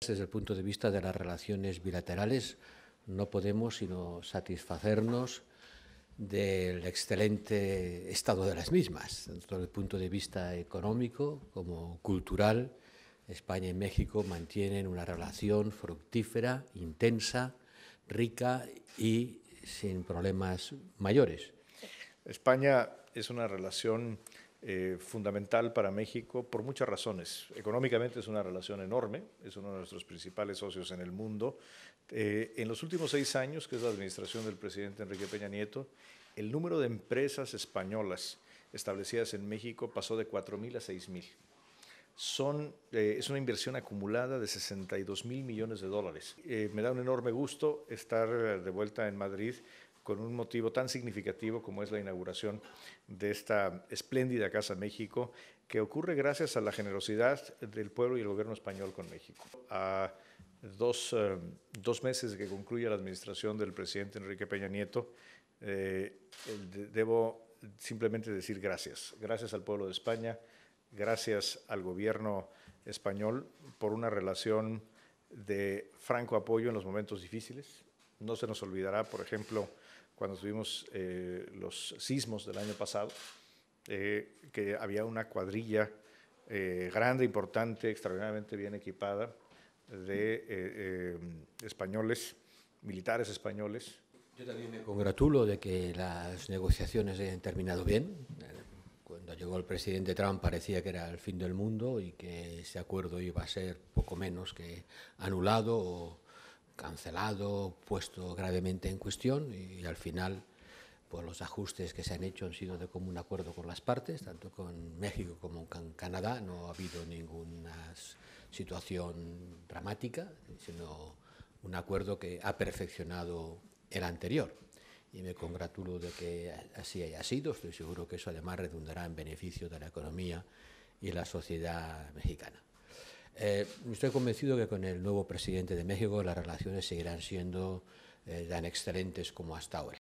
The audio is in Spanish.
Desde el punto de vista de las relaciones bilaterales, no podemos sino satisfacernos del excelente estado de las mismas, desde el punto de vista económico como cultural. España y México mantienen una relación fructífera, intensa, rica y sin problemas mayores. España es una relación eh, fundamental para México por muchas razones. Económicamente es una relación enorme, es uno de nuestros principales socios en el mundo. Eh, en los últimos seis años, que es la administración del presidente Enrique Peña Nieto, el número de empresas españolas establecidas en México pasó de 4.000 a 6.000. Son, eh, es una inversión acumulada de 62 mil millones de dólares. me da un enorme gusto estar de vuelta en Madrid con un motivo tan significativo como es la inauguración de esta espléndida Casa México, que ocurre gracias a la generosidad del pueblo y el gobierno español con México. A dos, meses eh, dos meses que concluya la administración del presidente Enrique Peña Nieto, eh, debo simplemente decir gracias. Gracias al pueblo de España, gracias al gobierno español por una relación de franco apoyo en los momentos difíciles, no se nos olvidará, por ejemplo, cuando tuvimos eh, los sismos del año pasado, eh, que había una cuadrilla eh, grande, importante, extraordinariamente bien equipada de españoles, militares españoles. Yo también me congratulo de que las negociaciones hayan terminado bien. Cuando llegó el presidente Trump parecía que era el fin del mundo y que ese acuerdo iba a ser poco menos que anulado o cancelado, puesto gravemente en cuestión y, al final por pues, los ajustes que se han hecho han sido de común acuerdo con las partes, tanto con México como con Canadá. No ha habido ninguna situación dramática, sino un acuerdo que ha perfeccionado el anterior. Y me congratulo de que así haya sido. Estoy seguro que eso además redundará en beneficio de la economía y la sociedad mexicana. Eh, estoy convencido que con el nuevo presidente de México las relaciones seguirán siendo eh, tan excelentes como hasta ahora.